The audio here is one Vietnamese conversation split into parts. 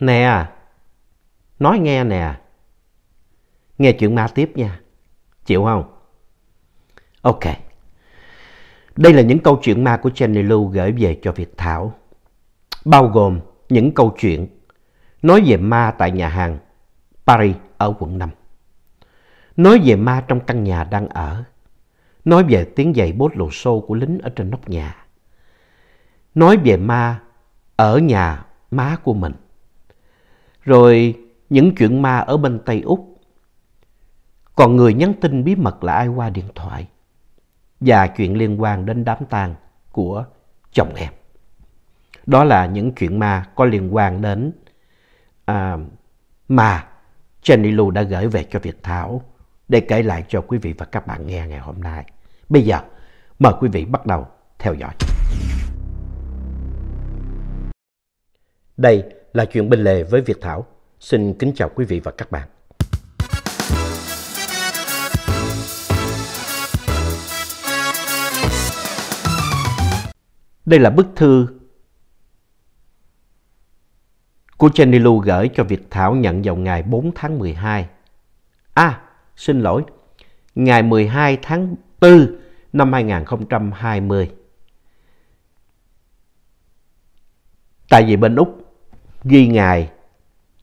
Nè, nói nghe nè. Nghe chuyện ma tiếp nha. Chịu không? Ok. Đây là những câu chuyện ma của Jenny Lưu gửi về cho Việt Thảo. Bao gồm những câu chuyện nói về ma tại nhà hàng Paris ở quận 5. Nói về ma trong căn nhà đang ở. Nói về tiếng giày bốt lồ xô của lính ở trên nóc nhà. Nói về ma ở nhà má của mình rồi những chuyện ma ở bên Tây Úc. Còn người nhắn tin bí mật là ai qua điện thoại và chuyện liên quan đến đám tang của chồng em. Đó là những chuyện ma có liên quan đến à, mà Jenny Lu đã gửi về cho Việt Thảo để kể lại cho quý vị và các bạn nghe ngày hôm nay. Bây giờ, mời quý vị bắt đầu theo dõi. Đây là chuyện bên lề với Việt Thảo. Xin kính chào quý vị và các bạn. Đây là bức thư của Jenny Lu gửi cho Việt Thảo nhận vào ngày 4 tháng 12. À, xin lỗi, ngày 12 tháng 4 năm 2020. Tại vì bên Úc ghi ngày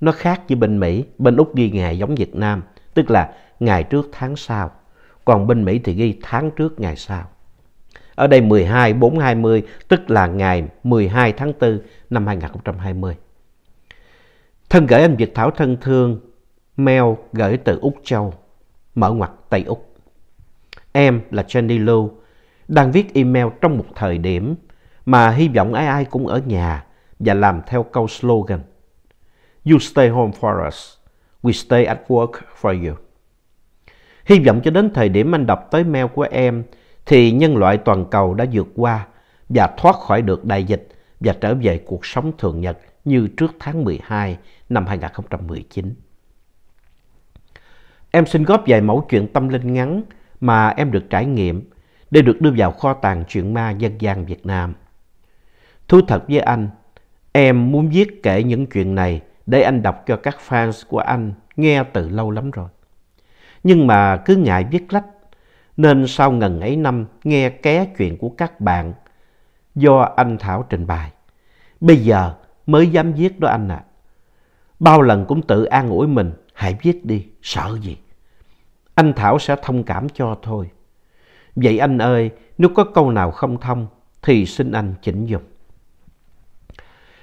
nó khác với bên Mỹ. Bên Úc ghi ngày giống Việt Nam, tức là ngày trước tháng sau. Còn bên Mỹ thì ghi tháng trước ngày sau. Ở đây 12 420 tức là ngày 12 tháng 4 năm 2020. Thân gửi anh Việt Thảo thân thương, mail gửi từ Úc Châu, mở ngoặc Tây Úc. Em là Jenny Lưu, đang viết email trong một thời điểm mà hy vọng ai ai cũng ở nhà và làm theo câu slogan You stay home for us, we stay at work for you. Hy vọng cho đến thời điểm anh đọc tới mail của em thì nhân loại toàn cầu đã vượt qua và thoát khỏi được đại dịch và trở về cuộc sống thường nhật như trước tháng 12 năm 2019. Em xin góp vài mẫu chuyện tâm linh ngắn mà em được trải nghiệm để được đưa vào kho tàng chuyện ma dân gian Việt Nam. Thú thật với anh, Em muốn viết kể những chuyện này để anh đọc cho các fans của anh nghe từ lâu lắm rồi. Nhưng mà cứ ngại viết lách, nên sau ngần ấy năm nghe ké chuyện của các bạn do anh Thảo trình bày. Bây giờ mới dám viết đó anh ạ. Bao lần cũng tự an ủi mình, hãy viết đi, sợ gì. Anh Thảo sẽ thông cảm cho thôi. Vậy anh ơi, nếu có câu nào không thông thì xin anh chỉnh dùng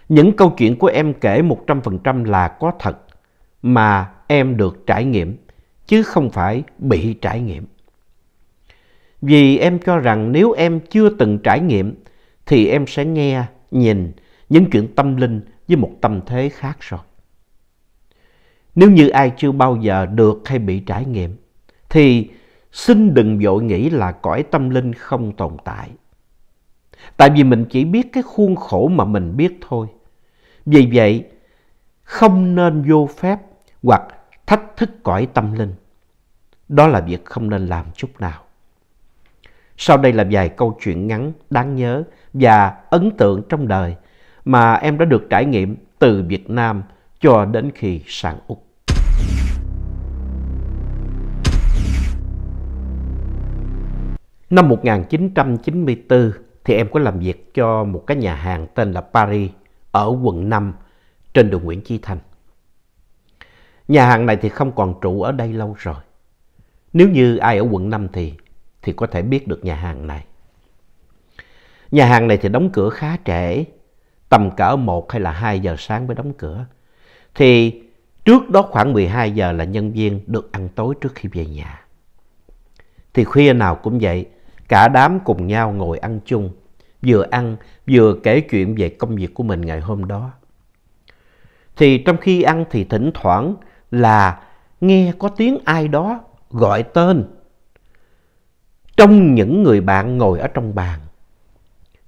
những câu chuyện của em kể 100% là có thật mà em được trải nghiệm chứ không phải bị trải nghiệm. Vì em cho rằng nếu em chưa từng trải nghiệm thì em sẽ nghe, nhìn những chuyện tâm linh với một tâm thế khác rồi. Nếu như ai chưa bao giờ được hay bị trải nghiệm thì xin đừng vội nghĩ là cõi tâm linh không tồn tại. Tại vì mình chỉ biết cái khuôn khổ mà mình biết thôi. Vì vậy, không nên vô phép hoặc thách thức cõi tâm linh. Đó là việc không nên làm chút nào. Sau đây là vài câu chuyện ngắn, đáng nhớ và ấn tượng trong đời mà em đã được trải nghiệm từ Việt Nam cho đến khi sang Úc. Năm 1994 thì em có làm việc cho một cái nhà hàng tên là Paris ở quận 5 trên đường Nguyễn Chi Thanh. Nhà hàng này thì không còn trụ ở đây lâu rồi. Nếu như ai ở quận 5 thì, thì có thể biết được nhà hàng này. Nhà hàng này thì đóng cửa khá trễ, tầm cỡ 1 hay là 2 giờ sáng mới đóng cửa. Thì trước đó khoảng 12 giờ là nhân viên được ăn tối trước khi về nhà. Thì khuya nào cũng vậy, cả đám cùng nhau ngồi ăn chung vừa ăn vừa kể chuyện về công việc của mình ngày hôm đó. Thì trong khi ăn thì thỉnh thoảng là nghe có tiếng ai đó gọi tên trong những người bạn ngồi ở trong bàn.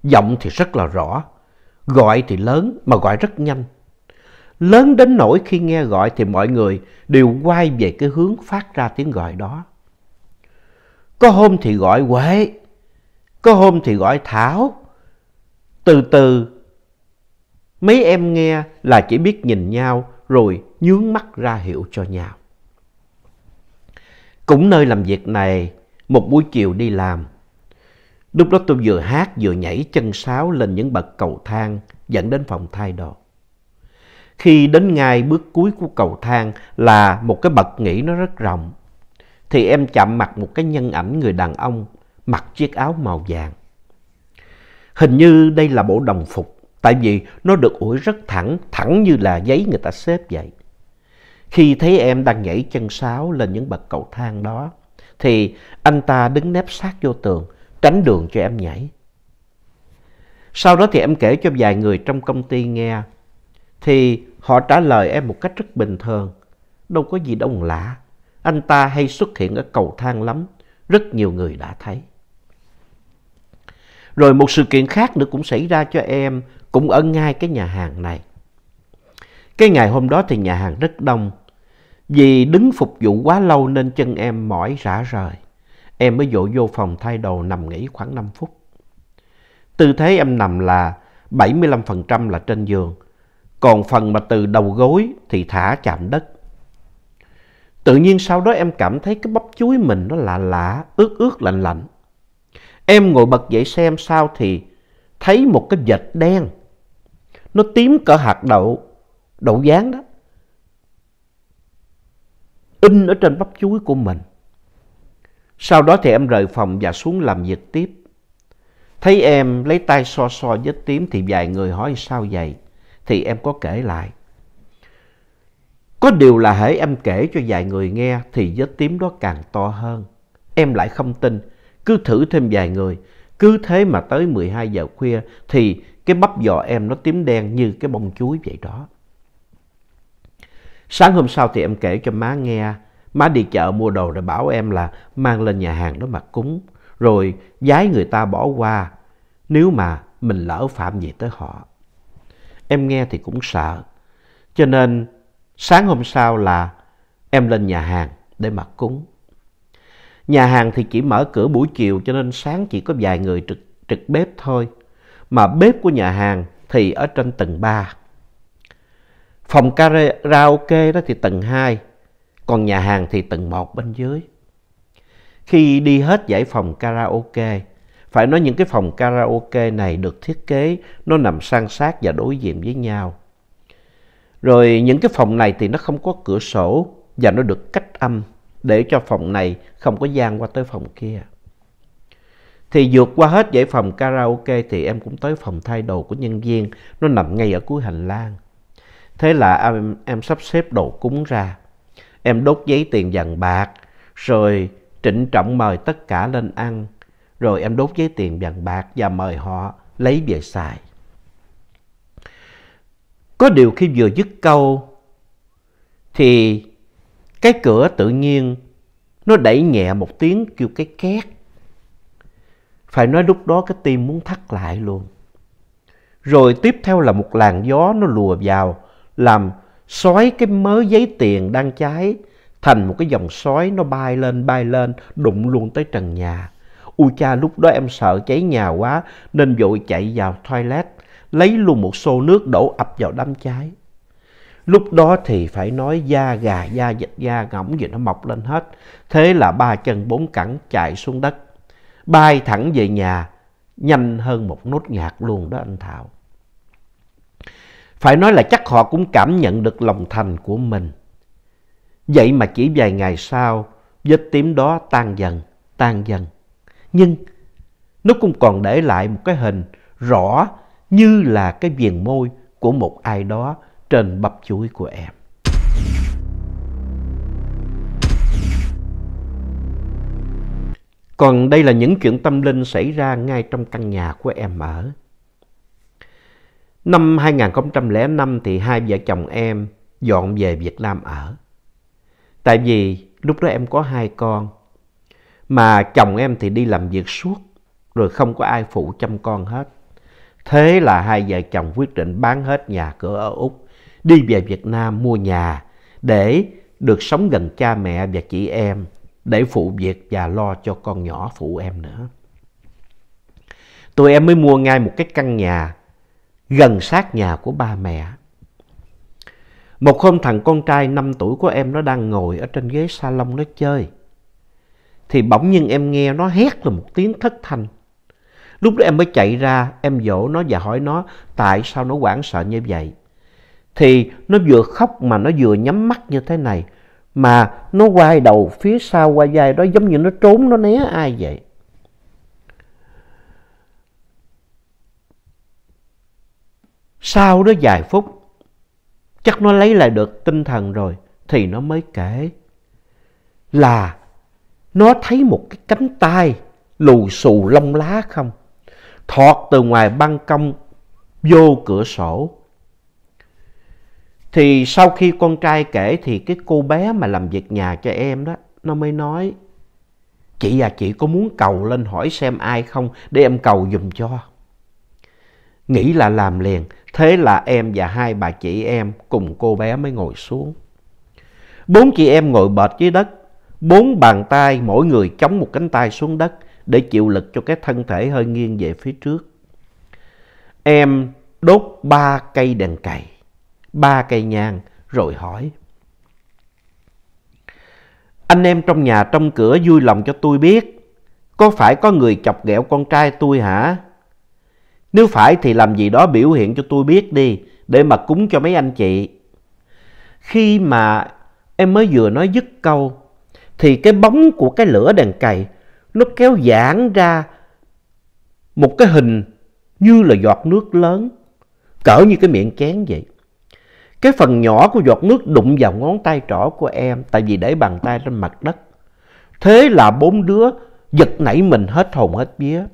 Giọng thì rất là rõ, gọi thì lớn mà gọi rất nhanh. Lớn đến nỗi khi nghe gọi thì mọi người đều quay về cái hướng phát ra tiếng gọi đó. Có hôm thì gọi Huệ, có hôm thì gọi Thảo, từ từ, mấy em nghe là chỉ biết nhìn nhau rồi nhướng mắt ra hiệu cho nhau. Cũng nơi làm việc này, một buổi chiều đi làm. Lúc đó tôi vừa hát vừa nhảy chân sáo lên những bậc cầu thang dẫn đến phòng thay đồ. Khi đến ngay bước cuối của cầu thang là một cái bậc nghỉ nó rất rộng, thì em chạm mặt một cái nhân ảnh người đàn ông mặc chiếc áo màu vàng. Hình như đây là bộ đồng phục, tại vì nó được ủi rất thẳng, thẳng như là giấy người ta xếp vậy. Khi thấy em đang nhảy chân sáo lên những bậc cầu thang đó, thì anh ta đứng nép sát vô tường, tránh đường cho em nhảy. Sau đó thì em kể cho vài người trong công ty nghe, thì họ trả lời em một cách rất bình thường, đâu có gì đông lạ. Anh ta hay xuất hiện ở cầu thang lắm, rất nhiều người đã thấy. Rồi một sự kiện khác nữa cũng xảy ra cho em, cũng ở ngay cái nhà hàng này. Cái ngày hôm đó thì nhà hàng rất đông. Vì đứng phục vụ quá lâu nên chân em mỏi rã rời. Em mới dội vô phòng thay đồ nằm nghỉ khoảng 5 phút. Tư thế em nằm là 75% là trên giường. Còn phần mà từ đầu gối thì thả chạm đất. Tự nhiên sau đó em cảm thấy cái bắp chuối mình nó lạ lạ, ướt ướt lạnh lạnh. Em ngồi bật dậy xem sao thì thấy một cái vệt đen. Nó tím cỡ hạt đậu, đậu dán đó. In ở trên bắp chuối của mình. Sau đó thì em rời phòng và xuống làm việc tiếp. Thấy em lấy tay so so vết tím thì vài người hỏi sao vậy? Thì em có kể lại. Có điều là hễ em kể cho vài người nghe thì vết tím đó càng to hơn. Em lại không tin cứ thử thêm vài người. Cứ thế mà tới 12 giờ khuya thì cái bắp giò em nó tím đen như cái bông chuối vậy đó. Sáng hôm sau thì em kể cho má nghe, má đi chợ mua đồ rồi bảo em là mang lên nhà hàng đó mà cúng, rồi giái người ta bỏ qua nếu mà mình lỡ phạm gì tới họ. Em nghe thì cũng sợ, cho nên sáng hôm sau là em lên nhà hàng để mà cúng. Nhà hàng thì chỉ mở cửa buổi chiều cho nên sáng chỉ có vài người trực, trực bếp thôi. Mà bếp của nhà hàng thì ở trên tầng 3. Phòng karaoke đó thì tầng 2, còn nhà hàng thì tầng 1 bên dưới. Khi đi hết dãy phòng karaoke, phải nói những cái phòng karaoke này được thiết kế nó nằm san sát và đối diện với nhau. Rồi những cái phòng này thì nó không có cửa sổ và nó được cách âm để cho phòng này không có gian qua tới phòng kia. Thì vượt qua hết dãy phòng karaoke thì em cũng tới phòng thay đồ của nhân viên, nó nằm ngay ở cuối hành lang. Thế là em, em sắp xếp đồ cúng ra, em đốt giấy tiền vàng bạc, rồi trịnh trọng mời tất cả lên ăn, rồi em đốt giấy tiền vàng bạc và mời họ lấy về xài. Có điều khi vừa dứt câu thì cái cửa tự nhiên nó đẩy nhẹ một tiếng kêu cái két. Phải nói lúc đó cái tim muốn thắt lại luôn. Rồi tiếp theo là một làn gió nó lùa vào làm xói cái mớ giấy tiền đang cháy thành một cái dòng sói nó bay lên bay lên đụng luôn tới trần nhà. Ui cha lúc đó em sợ cháy nhà quá nên vội chạy vào toilet lấy luôn một xô nước đổ ập vào đám cháy. Lúc đó thì phải nói da gà, da vịt, da ngỗng gì nó mọc lên hết. Thế là ba chân bốn cẳng chạy xuống đất. Bay thẳng về nhà, nhanh hơn một nốt nhạc luôn đó anh Thảo. Phải nói là chắc họ cũng cảm nhận được lòng thành của mình. Vậy mà chỉ vài ngày sau, vết tím đó tan dần, tan dần. Nhưng nó cũng còn để lại một cái hình rõ như là cái viền môi của một ai đó trên bắp chuối của em. Còn đây là những chuyện tâm linh xảy ra ngay trong căn nhà của em ở. Năm 2005 thì hai vợ chồng em dọn về Việt Nam ở. Tại vì lúc đó em có hai con, mà chồng em thì đi làm việc suốt, rồi không có ai phụ chăm con hết. Thế là hai vợ chồng quyết định bán hết nhà cửa ở Úc đi về Việt Nam mua nhà để được sống gần cha mẹ và chị em để phụ việc và lo cho con nhỏ phụ em nữa. Tụi em mới mua ngay một cái căn nhà gần sát nhà của ba mẹ. Một hôm thằng con trai 5 tuổi của em nó đang ngồi ở trên ghế salon nó chơi. Thì bỗng nhiên em nghe nó hét là một tiếng thất thanh. Lúc đó em mới chạy ra, em dỗ nó và hỏi nó tại sao nó hoảng sợ như vậy thì nó vừa khóc mà nó vừa nhắm mắt như thế này mà nó quay đầu phía sau qua vai đó giống như nó trốn nó né ai vậy sau đó vài phút chắc nó lấy lại được tinh thần rồi thì nó mới kể là nó thấy một cái cánh tay lù xù lông lá không thọt từ ngoài ban công vô cửa sổ thì sau khi con trai kể thì cái cô bé mà làm việc nhà cho em đó nó mới nói chị à chị có muốn cầu lên hỏi xem ai không để em cầu dùm cho nghĩ là làm liền thế là em và hai bà chị em cùng cô bé mới ngồi xuống bốn chị em ngồi bệt dưới đất bốn bàn tay mỗi người chống một cánh tay xuống đất để chịu lực cho cái thân thể hơi nghiêng về phía trước em đốt ba cây đèn cày ba cây nhang rồi hỏi. Anh em trong nhà trong cửa vui lòng cho tôi biết, có phải có người chọc ghẹo con trai tôi hả? Nếu phải thì làm gì đó biểu hiện cho tôi biết đi, để mà cúng cho mấy anh chị. Khi mà em mới vừa nói dứt câu, thì cái bóng của cái lửa đèn cày nó kéo giãn ra một cái hình như là giọt nước lớn, cỡ như cái miệng chén vậy. Cái phần nhỏ của giọt nước đụng vào ngón tay trỏ của em tại vì để bàn tay trên mặt đất. Thế là bốn đứa giật nảy mình hết hồn hết vía.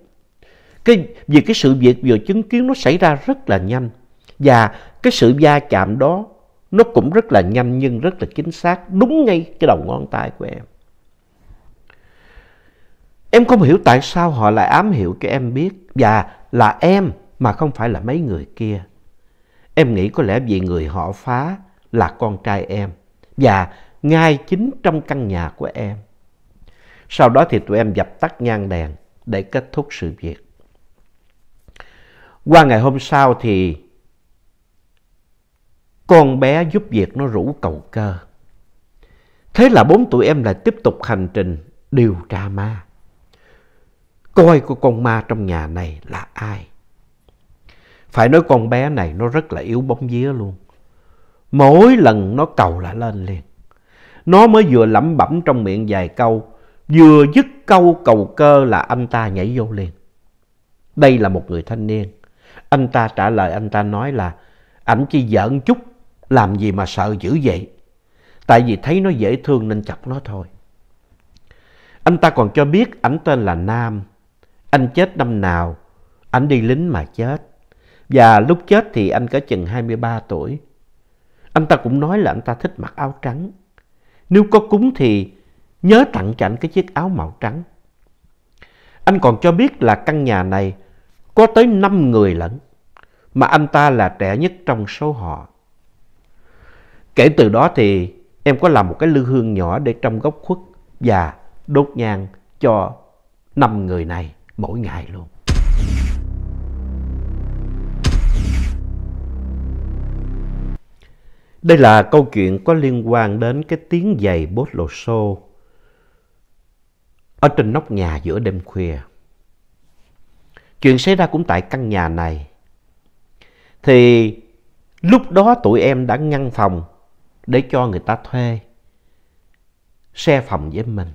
Cái, vì cái sự việc vừa chứng kiến nó xảy ra rất là nhanh. Và cái sự va chạm đó nó cũng rất là nhanh nhưng rất là chính xác đúng ngay cái đầu ngón tay của em. Em không hiểu tại sao họ lại ám hiệu cho em biết và là em mà không phải là mấy người kia. Em nghĩ có lẽ vì người họ phá là con trai em và ngay chính trong căn nhà của em. Sau đó thì tụi em dập tắt nhang đèn để kết thúc sự việc. Qua ngày hôm sau thì con bé giúp việc nó rủ cầu cơ. Thế là bốn tụi em lại tiếp tục hành trình điều tra ma. Coi của con ma trong nhà này là ai. Phải nói con bé này nó rất là yếu bóng vía luôn. Mỗi lần nó cầu lại lên liền. Nó mới vừa lẩm bẩm trong miệng vài câu, vừa dứt câu cầu cơ là anh ta nhảy vô liền. Đây là một người thanh niên. Anh ta trả lời anh ta nói là ảnh chỉ giỡn chút, làm gì mà sợ dữ vậy. Tại vì thấy nó dễ thương nên chọc nó thôi. Anh ta còn cho biết ảnh tên là Nam. Anh chết năm nào, ảnh đi lính mà chết. Và lúc chết thì anh có chừng 23 tuổi. Anh ta cũng nói là anh ta thích mặc áo trắng. Nếu có cúng thì nhớ tặng cho anh cái chiếc áo màu trắng. Anh còn cho biết là căn nhà này có tới 5 người lẫn, mà anh ta là trẻ nhất trong số họ. Kể từ đó thì em có làm một cái lư hương nhỏ để trong góc khuất và đốt nhang cho 5 người này mỗi ngày luôn. Đây là câu chuyện có liên quan đến cái tiếng giày bốt lô xô ở trên nóc nhà giữa đêm khuya. Chuyện xảy ra cũng tại căn nhà này. Thì lúc đó tụi em đã ngăn phòng để cho người ta thuê xe phòng với mình.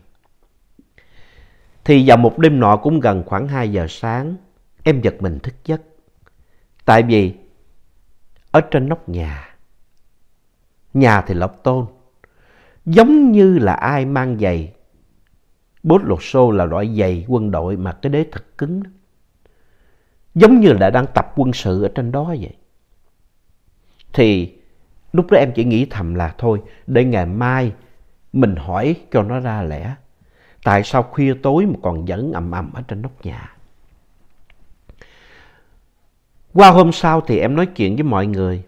Thì vào một đêm nọ cũng gần khoảng 2 giờ sáng, em giật mình thức giấc. Tại vì ở trên nóc nhà nhà thì lộc tôn. Giống như là ai mang giày, bốt lột xô là loại giày quân đội mà cái đế thật cứng. Đó. Giống như là đang tập quân sự ở trên đó vậy. Thì lúc đó em chỉ nghĩ thầm là thôi, để ngày mai mình hỏi cho nó ra lẽ. Tại sao khuya tối mà còn vẫn ầm ầm ở trên nóc nhà? Qua hôm sau thì em nói chuyện với mọi người.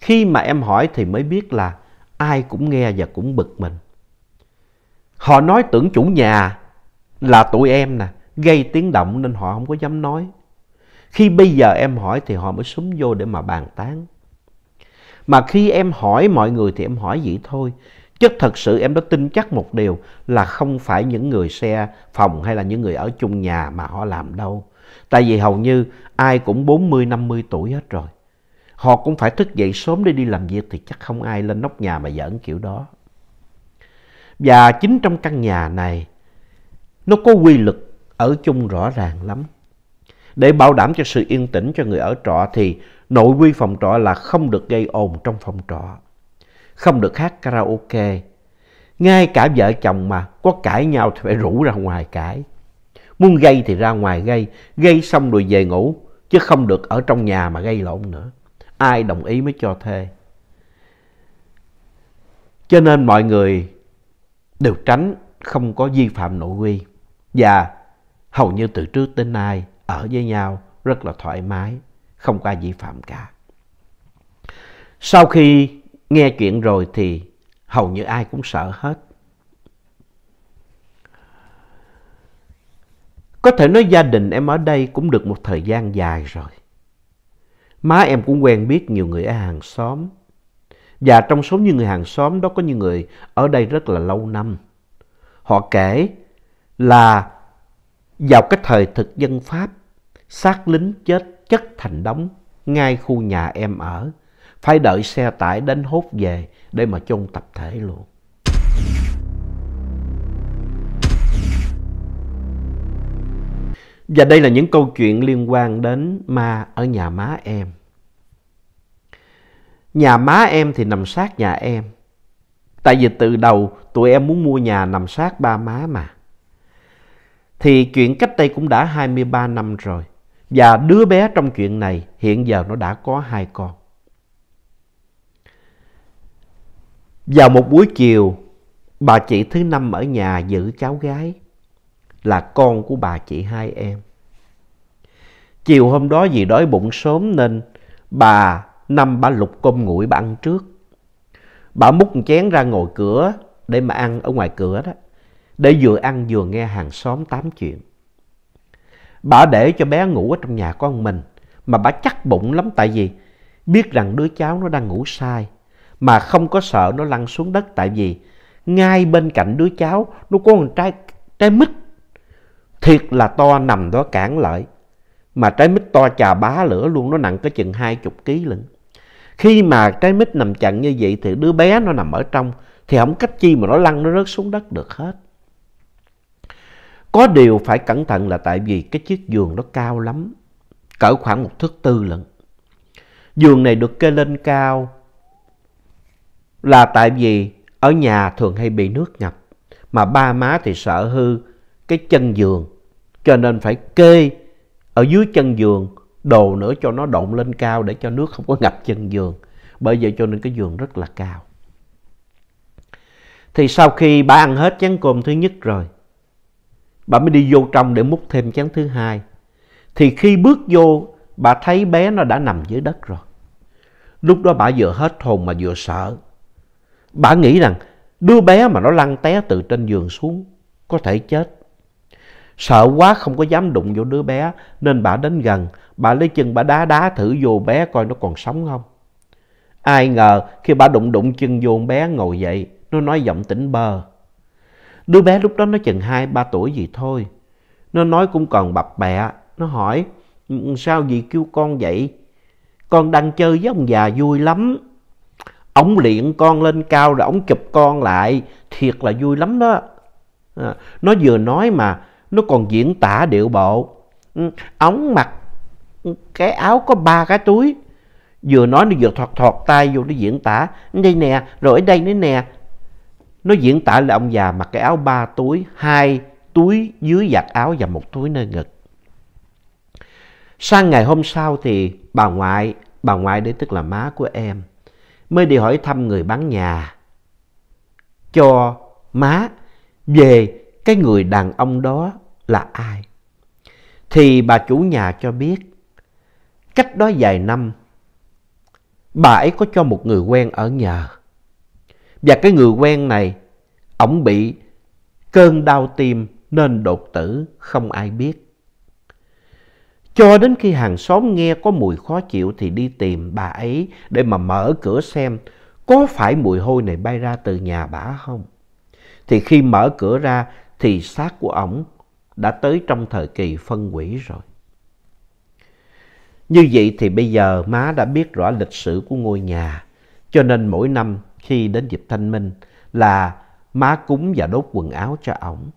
Khi mà em hỏi thì mới biết là ai cũng nghe và cũng bực mình. Họ nói tưởng chủ nhà là tụi em nè, gây tiếng động nên họ không có dám nói. Khi bây giờ em hỏi thì họ mới súng vô để mà bàn tán. Mà khi em hỏi mọi người thì em hỏi vậy thôi. Chứ thật sự em đã tin chắc một điều là không phải những người xe phòng hay là những người ở chung nhà mà họ làm đâu. Tại vì hầu như ai cũng 40-50 tuổi hết rồi họ cũng phải thức dậy sớm để đi làm việc thì chắc không ai lên nóc nhà mà giỡn kiểu đó. Và chính trong căn nhà này, nó có quy luật ở chung rõ ràng lắm. Để bảo đảm cho sự yên tĩnh cho người ở trọ thì nội quy phòng trọ là không được gây ồn trong phòng trọ, không được hát karaoke. Ngay cả vợ chồng mà có cãi nhau thì phải rủ ra ngoài cãi. Muốn gây thì ra ngoài gây, gây xong rồi về ngủ, chứ không được ở trong nhà mà gây lộn nữa ai đồng ý mới cho thuê cho nên mọi người đều tránh không có vi phạm nội quy và hầu như từ trước đến nay ở với nhau rất là thoải mái không có ai vi phạm cả sau khi nghe chuyện rồi thì hầu như ai cũng sợ hết có thể nói gia đình em ở đây cũng được một thời gian dài rồi Má em cũng quen biết nhiều người ở hàng xóm. Và trong số những người hàng xóm đó có những người ở đây rất là lâu năm. Họ kể là vào cái thời thực dân Pháp, xác lính chết chất thành đống ngay khu nhà em ở. Phải đợi xe tải đến hốt về để mà chôn tập thể luôn. Và đây là những câu chuyện liên quan đến ma ở nhà má em. Nhà má em thì nằm sát nhà em. Tại vì từ đầu tụi em muốn mua nhà nằm sát ba má mà. Thì chuyện cách đây cũng đã 23 năm rồi. Và đứa bé trong chuyện này hiện giờ nó đã có hai con. Vào một buổi chiều, bà chị thứ năm ở nhà giữ cháu gái là con của bà chị hai em. Chiều hôm đó vì đói bụng sớm nên bà năm bà lục cơm nguội bà ăn trước. Bà múc một chén ra ngồi cửa để mà ăn ở ngoài cửa đó. Để vừa ăn vừa nghe hàng xóm tám chuyện. Bà để cho bé ngủ ở trong nhà con mình. Mà bà chắc bụng lắm tại vì biết rằng đứa cháu nó đang ngủ sai. Mà không có sợ nó lăn xuống đất tại vì ngay bên cạnh đứa cháu nó có một trái, trái mít. Thiệt là to nằm đó cản lại. Mà trái mít to chà bá lửa luôn nó nặng có chừng hai chục ký lận. Khi mà trái mít nằm chặn như vậy thì đứa bé nó nằm ở trong thì không cách chi mà nó lăn nó rớt xuống đất được hết. Có điều phải cẩn thận là tại vì cái chiếc giường nó cao lắm, cỡ khoảng một thước tư lận. Giường này được kê lên cao là tại vì ở nhà thường hay bị nước ngập, mà ba má thì sợ hư cái chân giường, cho nên phải kê ở dưới chân giường đồ nữa cho nó động lên cao để cho nước không có ngập chân giường. Bởi vậy cho nên cái giường rất là cao. Thì sau khi bà ăn hết chén cơm thứ nhất rồi, bà mới đi vô trong để múc thêm chén thứ hai. Thì khi bước vô, bà thấy bé nó đã nằm dưới đất rồi. Lúc đó bà vừa hết hồn mà vừa sợ. Bà nghĩ rằng đứa bé mà nó lăn té từ trên giường xuống có thể chết. Sợ quá không có dám đụng vô đứa bé nên bà đến gần, bà lấy chân bà đá đá thử vô bé coi nó còn sống không. Ai ngờ khi bà đụng đụng chân vô bé ngồi dậy, nó nói giọng tỉnh bơ. Đứa bé lúc đó nó chừng 2-3 tuổi gì thôi. Nó nói cũng còn bập bẹ, nó hỏi sao gì kêu con vậy? Con đang chơi với ông già vui lắm. Ông liện con lên cao rồi ông chụp con lại, thiệt là vui lắm đó. À, nó vừa nói mà, nó còn diễn tả điệu bộ. Ông ừ, mặc cái áo có ba cái túi vừa nói nó vừa thoạt thoạt tay vô nó diễn tả đây nè rồi ở đây nữa nè nó diễn tả là ông già mặc cái áo ba túi hai túi dưới giặt áo và một túi nơi ngực sang ngày hôm sau thì bà ngoại bà ngoại đấy tức là má của em mới đi hỏi thăm người bán nhà cho má về cái người đàn ông đó là ai thì bà chủ nhà cho biết Cách đó vài năm, bà ấy có cho một người quen ở nhà. Và cái người quen này, ổng bị cơn đau tim nên đột tử, không ai biết. Cho đến khi hàng xóm nghe có mùi khó chịu thì đi tìm bà ấy để mà mở cửa xem có phải mùi hôi này bay ra từ nhà bà không. Thì khi mở cửa ra thì xác của ổng đã tới trong thời kỳ phân hủy rồi. Như vậy thì bây giờ má đã biết rõ lịch sử của ngôi nhà, cho nên mỗi năm khi đến dịp thanh minh là má cúng và đốt quần áo cho ổng.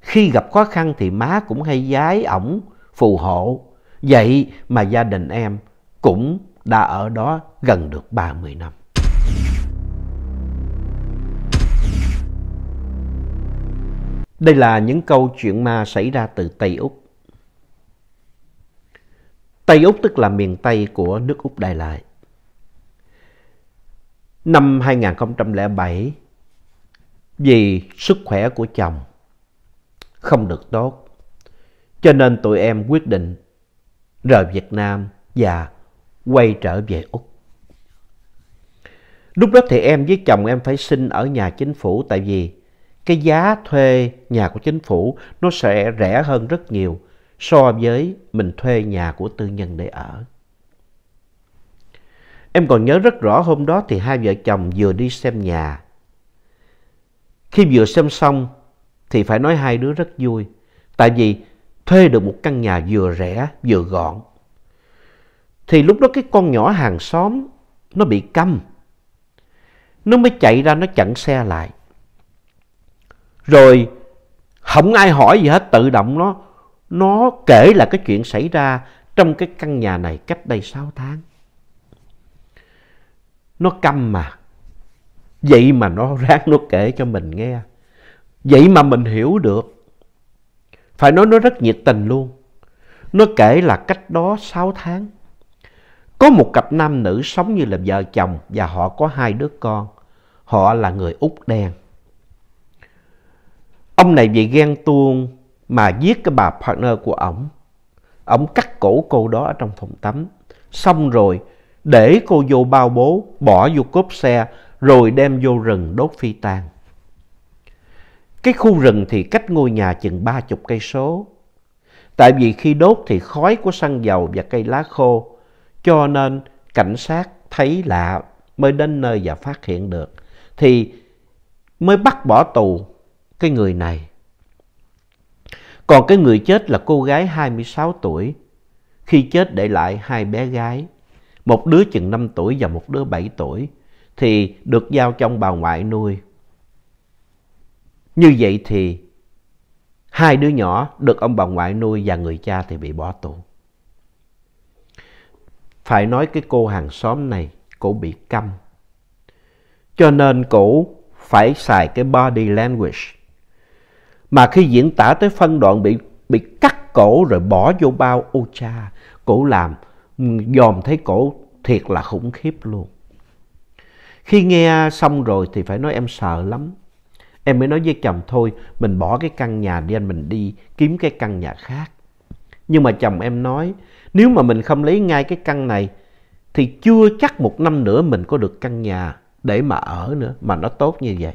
Khi gặp khó khăn thì má cũng hay giái ổng phù hộ, vậy mà gia đình em cũng đã ở đó gần được 30 năm. Đây là những câu chuyện ma xảy ra từ Tây Úc Tây Úc tức là miền Tây của nước Úc đại lại. Năm 2007, vì sức khỏe của chồng không được tốt, cho nên tụi em quyết định rời Việt Nam và quay trở về Úc. Lúc đó thì em với chồng em phải xin ở nhà chính phủ tại vì cái giá thuê nhà của chính phủ nó sẽ rẻ hơn rất nhiều so với mình thuê nhà của tư nhân để ở. Em còn nhớ rất rõ hôm đó thì hai vợ chồng vừa đi xem nhà. Khi vừa xem xong thì phải nói hai đứa rất vui. Tại vì thuê được một căn nhà vừa rẻ vừa gọn. Thì lúc đó cái con nhỏ hàng xóm nó bị câm. Nó mới chạy ra nó chặn xe lại. Rồi không ai hỏi gì hết tự động nó nó kể là cái chuyện xảy ra trong cái căn nhà này cách đây 6 tháng. Nó câm mà. Vậy mà nó ráng nó kể cho mình nghe. Vậy mà mình hiểu được. Phải nói nó rất nhiệt tình luôn. Nó kể là cách đó 6 tháng. Có một cặp nam nữ sống như là vợ chồng và họ có hai đứa con. Họ là người Úc đen. Ông này vì ghen tuông mà giết cái bà partner của ổng. Ổng cắt cổ cô đó ở trong phòng tắm. Xong rồi để cô vô bao bố, bỏ vô cốp xe rồi đem vô rừng đốt phi tang. Cái khu rừng thì cách ngôi nhà chừng ba chục cây số. Tại vì khi đốt thì khói của xăng dầu và cây lá khô, cho nên cảnh sát thấy lạ mới đến nơi và phát hiện được. Thì mới bắt bỏ tù cái người này. Còn cái người chết là cô gái 26 tuổi. Khi chết để lại hai bé gái, một đứa chừng 5 tuổi và một đứa 7 tuổi, thì được giao trong bà ngoại nuôi. Như vậy thì hai đứa nhỏ được ông bà ngoại nuôi và người cha thì bị bỏ tù. Phải nói cái cô hàng xóm này, cổ bị câm. Cho nên cổ phải xài cái body language mà khi diễn tả tới phân đoạn bị bị cắt cổ rồi bỏ vô bao, ô cha, cổ làm, dòm thấy cổ thiệt là khủng khiếp luôn. Khi nghe xong rồi thì phải nói em sợ lắm. Em mới nói với chồng thôi, mình bỏ cái căn nhà đi anh mình đi, kiếm cái căn nhà khác. Nhưng mà chồng em nói, nếu mà mình không lấy ngay cái căn này, thì chưa chắc một năm nữa mình có được căn nhà để mà ở nữa, mà nó tốt như vậy.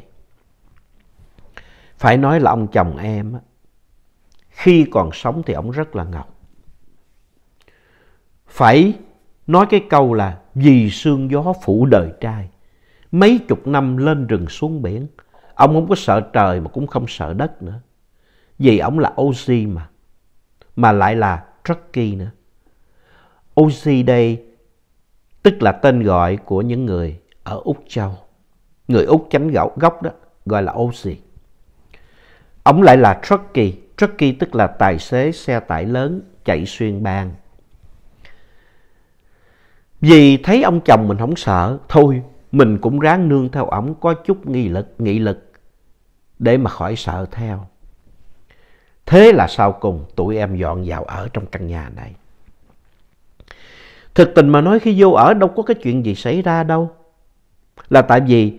Phải nói là ông chồng em khi còn sống thì ông rất là ngọc. Phải nói cái câu là vì sương gió phủ đời trai. Mấy chục năm lên rừng xuống biển, ông không có sợ trời mà cũng không sợ đất nữa. Vì ông là Ozi mà, mà lại là Truckee nữa. Ozi đây tức là tên gọi của những người ở Úc Châu. Người Úc chánh gốc đó gọi là Ozi. Ông lại là Truckee. Truckee tức là tài xế xe tải lớn chạy xuyên bang. Vì thấy ông chồng mình không sợ, thôi mình cũng ráng nương theo ổng có chút nghị lực, nghị lực để mà khỏi sợ theo. Thế là sau cùng tụi em dọn vào ở trong căn nhà này. Thực tình mà nói khi vô ở đâu có cái chuyện gì xảy ra đâu. Là tại vì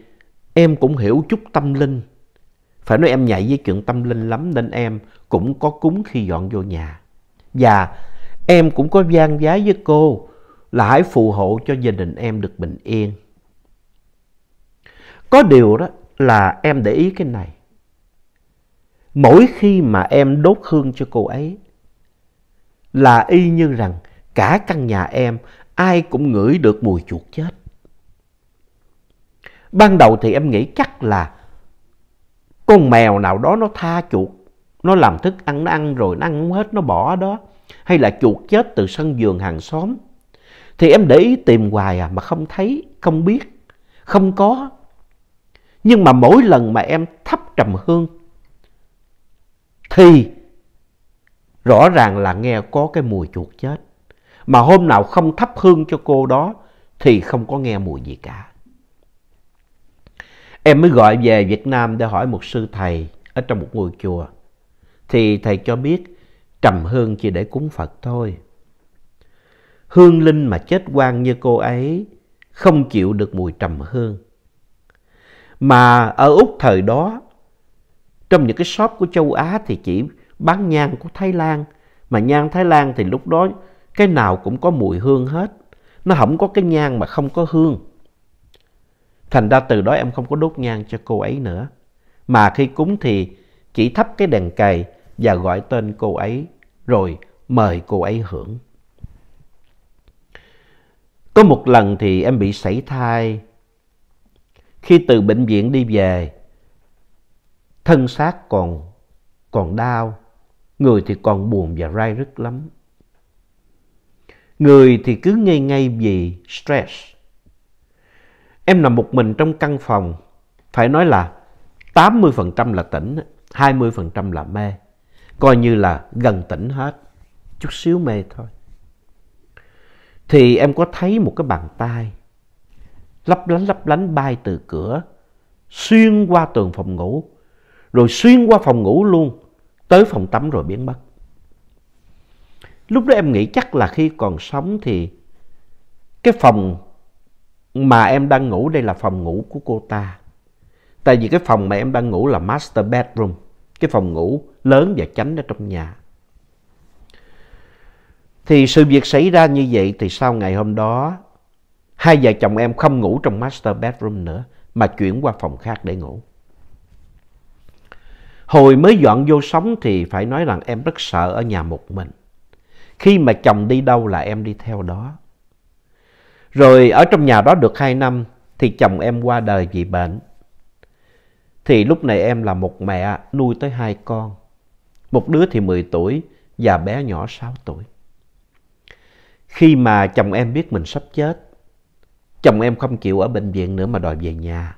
em cũng hiểu chút tâm linh phải nói em nhạy với chuyện tâm linh lắm nên em cũng có cúng khi dọn vô nhà. Và em cũng có gian giá với cô là hãy phù hộ cho gia đình em được bình yên. Có điều đó là em để ý cái này. Mỗi khi mà em đốt hương cho cô ấy là y như rằng cả căn nhà em ai cũng ngửi được mùi chuột chết. Ban đầu thì em nghĩ chắc là con mèo nào đó nó tha chuột nó làm thức ăn nó ăn rồi nó ăn không hết nó bỏ đó hay là chuột chết từ sân vườn hàng xóm thì em để ý tìm hoài à mà không thấy không biết không có nhưng mà mỗi lần mà em thắp trầm hương thì rõ ràng là nghe có cái mùi chuột chết mà hôm nào không thắp hương cho cô đó thì không có nghe mùi gì cả Em mới gọi về Việt Nam để hỏi một sư thầy ở trong một ngôi chùa. Thì thầy cho biết trầm hương chỉ để cúng Phật thôi. Hương linh mà chết quang như cô ấy không chịu được mùi trầm hương. Mà ở Úc thời đó, trong những cái shop của châu Á thì chỉ bán nhang của Thái Lan. Mà nhang Thái Lan thì lúc đó cái nào cũng có mùi hương hết. Nó không có cái nhang mà không có hương. Thành ra từ đó em không có đốt nhang cho cô ấy nữa. Mà khi cúng thì chỉ thắp cái đèn cày và gọi tên cô ấy rồi mời cô ấy hưởng. Có một lần thì em bị sảy thai. Khi từ bệnh viện đi về, thân xác còn còn đau, người thì còn buồn và rai rứt lắm. Người thì cứ ngây ngây vì stress. Em nằm một mình trong căn phòng, phải nói là 80% là tỉnh, 20% là mê. Coi như là gần tỉnh hết, chút xíu mê thôi. Thì em có thấy một cái bàn tay lấp lánh lấp lánh bay từ cửa, xuyên qua tường phòng ngủ, rồi xuyên qua phòng ngủ luôn, tới phòng tắm rồi biến mất. Lúc đó em nghĩ chắc là khi còn sống thì cái phòng mà em đang ngủ đây là phòng ngủ của cô ta. Tại vì cái phòng mà em đang ngủ là master bedroom, cái phòng ngủ lớn và chánh ở trong nhà. Thì sự việc xảy ra như vậy thì sau ngày hôm đó, hai vợ chồng em không ngủ trong master bedroom nữa mà chuyển qua phòng khác để ngủ. Hồi mới dọn vô sống thì phải nói rằng em rất sợ ở nhà một mình. Khi mà chồng đi đâu là em đi theo đó. Rồi ở trong nhà đó được 2 năm thì chồng em qua đời vì bệnh. Thì lúc này em là một mẹ nuôi tới hai con. Một đứa thì 10 tuổi và bé nhỏ 6 tuổi. Khi mà chồng em biết mình sắp chết, chồng em không chịu ở bệnh viện nữa mà đòi về nhà.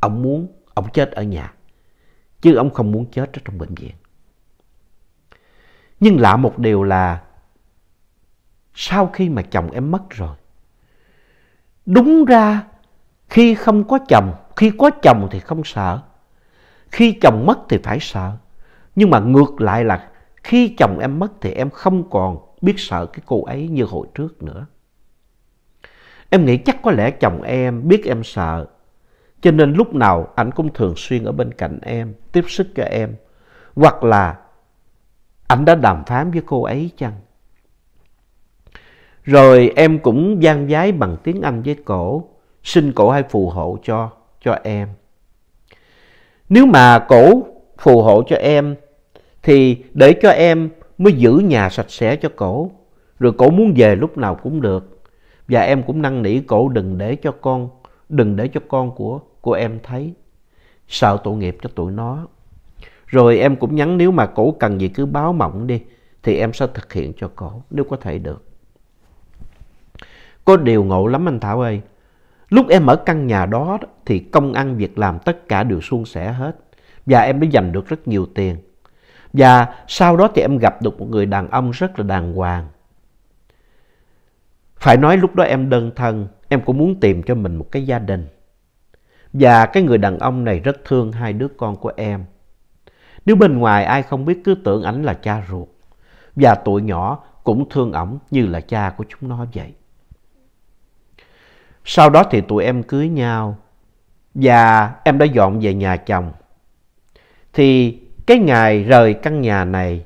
Ông muốn, ông chết ở nhà. Chứ ông không muốn chết ở trong bệnh viện. Nhưng lạ một điều là sau khi mà chồng em mất rồi, Đúng ra khi không có chồng, khi có chồng thì không sợ. Khi chồng mất thì phải sợ. Nhưng mà ngược lại là khi chồng em mất thì em không còn biết sợ cái cô ấy như hồi trước nữa. Em nghĩ chắc có lẽ chồng em biết em sợ. Cho nên lúc nào ảnh cũng thường xuyên ở bên cạnh em, tiếp sức cho em. Hoặc là ảnh đã đàm phán với cô ấy chăng? Rồi em cũng gian giái bằng tiếng Anh với cổ, xin cổ hãy phù hộ cho, cho em. Nếu mà cổ phù hộ cho em, thì để cho em mới giữ nhà sạch sẽ cho cổ. Rồi cổ muốn về lúc nào cũng được. Và em cũng năn nỉ cổ đừng để cho con, đừng để cho con của, của em thấy. Sợ tội nghiệp cho tụi nó. Rồi em cũng nhắn nếu mà cổ cần gì cứ báo mộng đi thì em sẽ thực hiện cho cổ nếu có thể được. Có điều ngộ lắm anh Thảo ơi. Lúc em ở căn nhà đó thì công ăn việc làm tất cả đều suôn sẻ hết. Và em đã giành được rất nhiều tiền. Và sau đó thì em gặp được một người đàn ông rất là đàng hoàng. Phải nói lúc đó em đơn thân, em cũng muốn tìm cho mình một cái gia đình. Và cái người đàn ông này rất thương hai đứa con của em. Nếu bên ngoài ai không biết cứ tưởng ảnh là cha ruột. Và tụi nhỏ cũng thương ổng như là cha của chúng nó vậy. Sau đó thì tụi em cưới nhau và em đã dọn về nhà chồng. Thì cái ngày rời căn nhà này,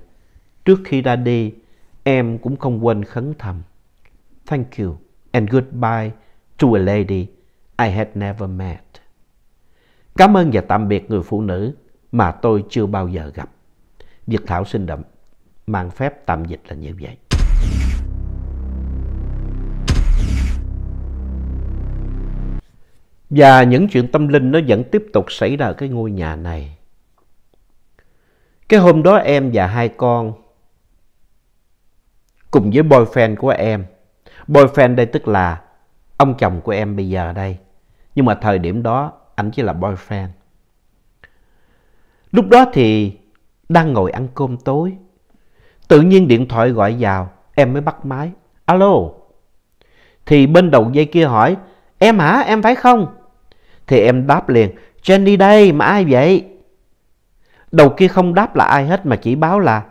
trước khi ra đi, em cũng không quên khấn thầm. Thank you and goodbye to a lady I had never met. Cảm ơn và tạm biệt người phụ nữ mà tôi chưa bao giờ gặp. Việt Thảo xin đậm, mang phép tạm dịch là như vậy. Và những chuyện tâm linh nó vẫn tiếp tục xảy ra ở cái ngôi nhà này. Cái hôm đó em và hai con cùng với boyfriend của em. Boyfriend đây tức là ông chồng của em bây giờ đây. Nhưng mà thời điểm đó anh chỉ là boyfriend. Lúc đó thì đang ngồi ăn cơm tối. Tự nhiên điện thoại gọi vào, em mới bắt máy. Alo. Thì bên đầu dây kia hỏi, em hả, em phải không? Thì em đáp liền, Jenny đây, mà ai vậy? Đầu kia không đáp là ai hết mà chỉ báo là,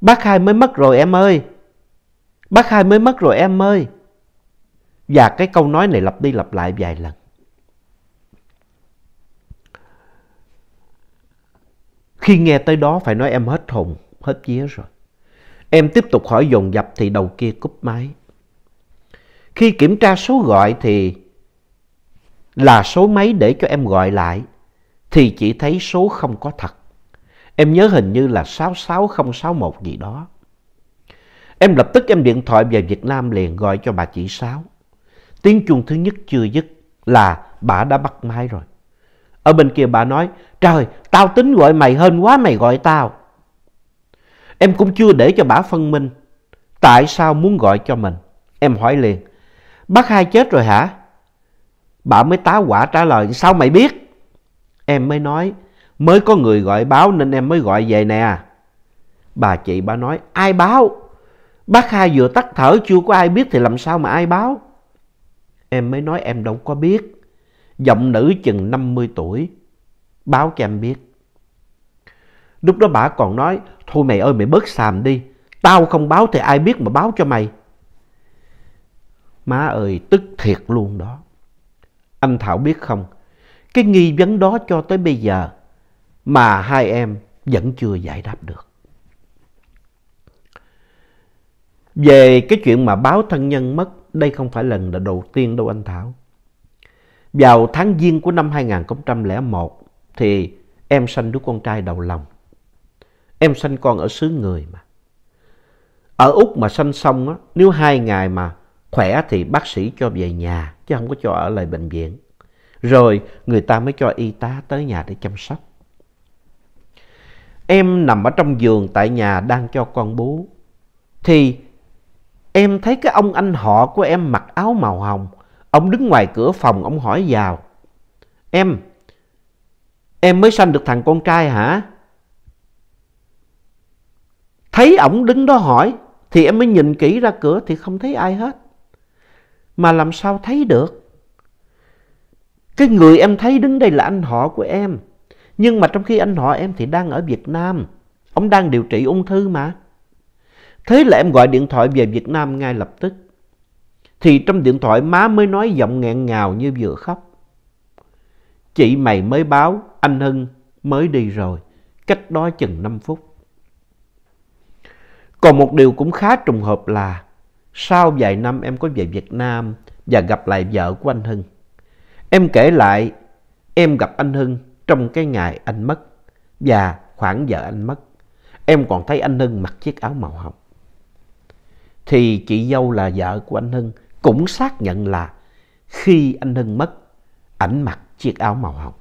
Bác hai mới mất rồi em ơi. Bác hai mới mất rồi em ơi. Và cái câu nói này lặp đi lặp lại vài lần. Khi nghe tới đó phải nói em hết hồn, hết vía rồi. Em tiếp tục hỏi dồn dập thì đầu kia cúp máy. Khi kiểm tra số gọi thì là số mấy để cho em gọi lại thì chỉ thấy số không có thật. Em nhớ hình như là 66061 gì đó. Em lập tức em điện thoại về Việt Nam liền gọi cho bà chị Sáu. Tiếng chuông thứ nhất chưa dứt là bà đã bắt máy rồi. Ở bên kia bà nói, trời, tao tính gọi mày hơn quá mày gọi tao. Em cũng chưa để cho bà phân minh. Tại sao muốn gọi cho mình? Em hỏi liền, bác hai chết rồi hả? Bà mới tá quả trả lời sao mày biết? Em mới nói mới có người gọi báo nên em mới gọi về nè. Bà chị bà nói ai báo? Bác Hai vừa tắt thở chưa có ai biết thì làm sao mà ai báo? Em mới nói em đâu có biết. Giọng nữ chừng 50 tuổi. Báo cho em biết. Lúc đó bà còn nói thôi mày ơi mày bớt xàm đi. Tao không báo thì ai biết mà báo cho mày. Má ơi tức thiệt luôn đó. Anh Thảo biết không, cái nghi vấn đó cho tới bây giờ mà hai em vẫn chưa giải đáp được. Về cái chuyện mà báo thân nhân mất, đây không phải lần đầu tiên đâu anh Thảo. Vào tháng Giêng của năm 2001 thì em sanh đứa con trai đầu lòng. Em sanh con ở xứ người mà. Ở Úc mà sanh xong á, nếu hai ngày mà Khỏe thì bác sĩ cho về nhà chứ không có cho ở lại bệnh viện. Rồi người ta mới cho y tá tới nhà để chăm sóc. Em nằm ở trong giường tại nhà đang cho con bú. Thì em thấy cái ông anh họ của em mặc áo màu hồng. Ông đứng ngoài cửa phòng ông hỏi vào. Em, em mới sanh được thằng con trai hả? Thấy ông đứng đó hỏi thì em mới nhìn kỹ ra cửa thì không thấy ai hết. Mà làm sao thấy được? Cái người em thấy đứng đây là anh họ của em. Nhưng mà trong khi anh họ em thì đang ở Việt Nam. Ông đang điều trị ung thư mà. Thế là em gọi điện thoại về Việt Nam ngay lập tức. Thì trong điện thoại má mới nói giọng nghẹn ngào như vừa khóc. Chị mày mới báo, anh Hưng mới đi rồi. Cách đó chừng 5 phút. Còn một điều cũng khá trùng hợp là sau vài năm em có về Việt Nam và gặp lại vợ của anh Hưng. Em kể lại em gặp anh Hưng trong cái ngày anh mất và khoảng giờ anh mất. Em còn thấy anh Hưng mặc chiếc áo màu hồng. Thì chị dâu là vợ của anh Hưng cũng xác nhận là khi anh Hưng mất, ảnh mặc chiếc áo màu hồng.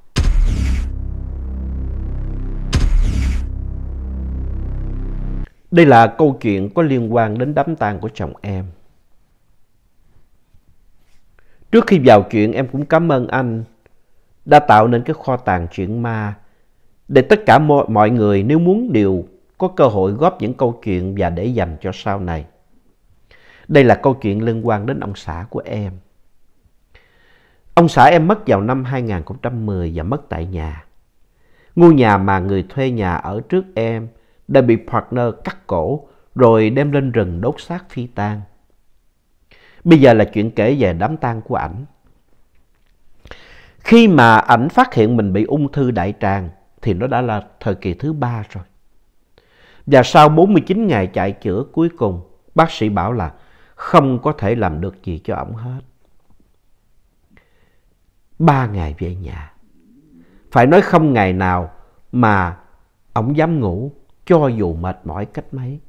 Đây là câu chuyện có liên quan đến đám tang của chồng em. Trước khi vào chuyện em cũng cảm ơn anh đã tạo nên cái kho tàng chuyện ma để tất cả mọi mọi người nếu muốn đều có cơ hội góp những câu chuyện và để dành cho sau này. Đây là câu chuyện liên quan đến ông xã của em. Ông xã em mất vào năm 2010 và mất tại nhà. Ngôi nhà mà người thuê nhà ở trước em đã bị partner cắt cổ rồi đem lên rừng đốt xác phi tang. Bây giờ là chuyện kể về đám tang của ảnh. Khi mà ảnh phát hiện mình bị ung thư đại tràng thì nó đã là thời kỳ thứ ba rồi. Và sau 49 ngày chạy chữa cuối cùng, bác sĩ bảo là không có thể làm được gì cho ổng hết. Ba ngày về nhà. Phải nói không ngày nào mà ổng dám ngủ cho dù mệt mỏi cách mấy.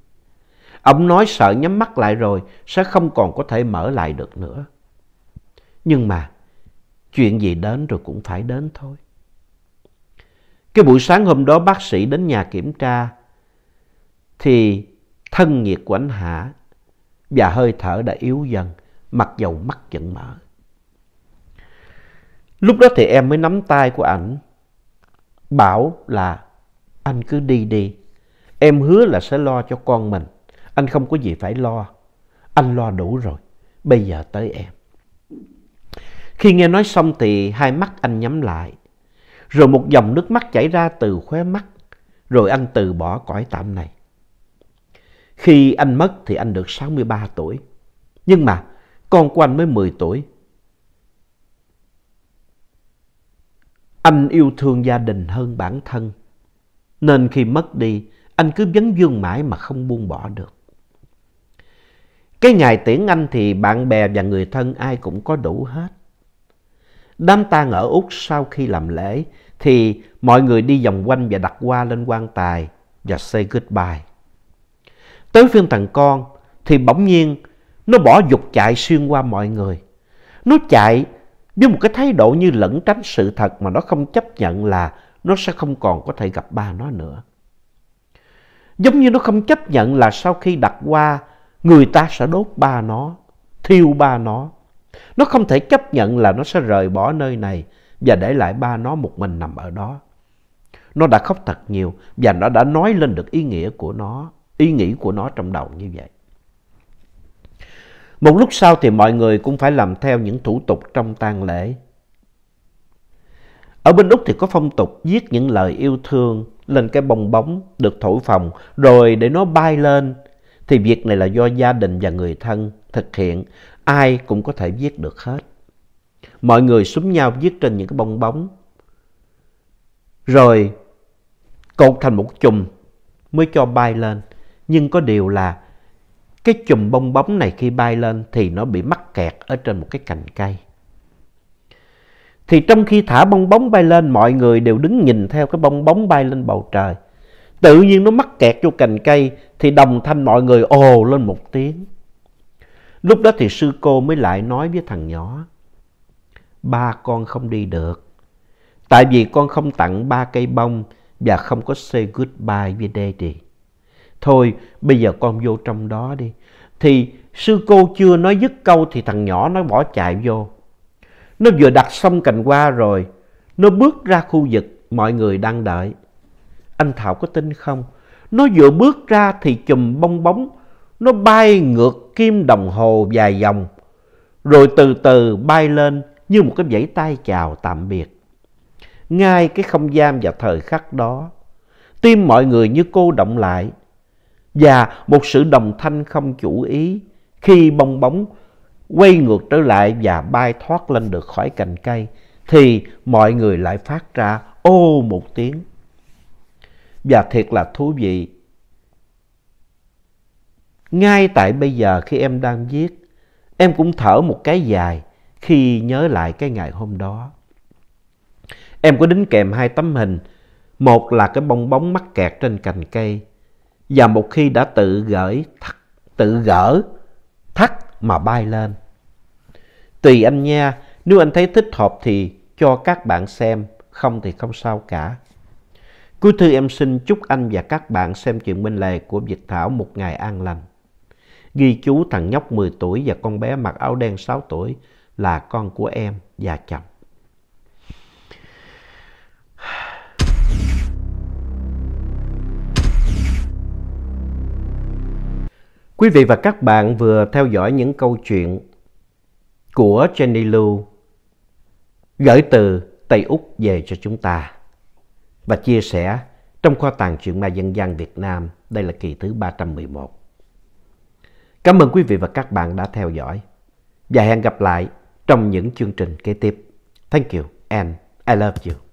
Ông nói sợ nhắm mắt lại rồi sẽ không còn có thể mở lại được nữa. Nhưng mà chuyện gì đến rồi cũng phải đến thôi. Cái buổi sáng hôm đó bác sĩ đến nhà kiểm tra thì thân nhiệt của anh Hạ và hơi thở đã yếu dần, mặc dầu mắt vẫn mở. Lúc đó thì em mới nắm tay của ảnh, bảo là anh cứ đi đi, Em hứa là sẽ lo cho con mình. Anh không có gì phải lo. Anh lo đủ rồi. Bây giờ tới em. Khi nghe nói xong thì hai mắt anh nhắm lại. Rồi một dòng nước mắt chảy ra từ khóe mắt. Rồi anh từ bỏ cõi tạm này. Khi anh mất thì anh được 63 tuổi. Nhưng mà con của anh mới 10 tuổi. Anh yêu thương gia đình hơn bản thân. Nên khi mất đi, anh cứ vấn vương mãi mà không buông bỏ được. Cái ngày tiễn anh thì bạn bè và người thân ai cũng có đủ hết. Đám tang ở Úc sau khi làm lễ thì mọi người đi vòng quanh và đặt hoa lên quan tài và say goodbye. Tới phiên thằng con thì bỗng nhiên nó bỏ dục chạy xuyên qua mọi người. Nó chạy với một cái thái độ như lẩn tránh sự thật mà nó không chấp nhận là nó sẽ không còn có thể gặp ba nó nữa. Giống như nó không chấp nhận là sau khi đặt qua, người ta sẽ đốt ba nó, thiêu ba nó. Nó không thể chấp nhận là nó sẽ rời bỏ nơi này và để lại ba nó một mình nằm ở đó. Nó đã khóc thật nhiều và nó đã nói lên được ý nghĩa của nó, ý nghĩ của nó trong đầu như vậy. Một lúc sau thì mọi người cũng phải làm theo những thủ tục trong tang lễ. Ở bên Úc thì có phong tục viết những lời yêu thương lên cái bong bóng được thổi phồng rồi để nó bay lên thì việc này là do gia đình và người thân thực hiện ai cũng có thể viết được hết mọi người súng nhau viết trên những cái bong bóng rồi cột thành một chùm mới cho bay lên nhưng có điều là cái chùm bong bóng này khi bay lên thì nó bị mắc kẹt ở trên một cái cành cây thì trong khi thả bong bóng bay lên, mọi người đều đứng nhìn theo cái bong bóng bay lên bầu trời. Tự nhiên nó mắc kẹt vô cành cây, thì đồng thanh mọi người ồ lên một tiếng. Lúc đó thì sư cô mới lại nói với thằng nhỏ, ba con không đi được, tại vì con không tặng ba cây bông và không có say goodbye với daddy. Thôi, bây giờ con vô trong đó đi. Thì sư cô chưa nói dứt câu thì thằng nhỏ nó bỏ chạy vô. Nó vừa đặt xong cành hoa rồi, nó bước ra khu vực mọi người đang đợi. Anh Thảo có tin không? Nó vừa bước ra thì chùm bong bóng, nó bay ngược kim đồng hồ dài vòng, rồi từ từ bay lên như một cái vẫy tay chào tạm biệt. Ngay cái không gian và thời khắc đó, tim mọi người như cô động lại và một sự đồng thanh không chủ ý khi bong bóng quay ngược trở lại và bay thoát lên được khỏi cành cây, thì mọi người lại phát ra ô một tiếng. Và thiệt là thú vị. Ngay tại bây giờ khi em đang viết, em cũng thở một cái dài khi nhớ lại cái ngày hôm đó. Em có đính kèm hai tấm hình, một là cái bong bóng mắc kẹt trên cành cây, và một khi đã tự gửi, thắt, tự gỡ, thắt mà bay lên, Tùy anh nha, nếu anh thấy thích hợp thì cho các bạn xem, không thì không sao cả. Cuối thư em xin chúc anh và các bạn xem chuyện bên lề của Việt Thảo một ngày an lành. Ghi chú thằng nhóc 10 tuổi và con bé mặc áo đen 6 tuổi là con của em và chồng. Quý vị và các bạn vừa theo dõi những câu chuyện của Jenny Lu gửi từ Tây Úc về cho chúng ta và chia sẻ trong kho tàng truyện ma dân gian Việt Nam. Đây là kỳ thứ 311. Cảm ơn quý vị và các bạn đã theo dõi và hẹn gặp lại trong những chương trình kế tiếp. Thank you and I love you.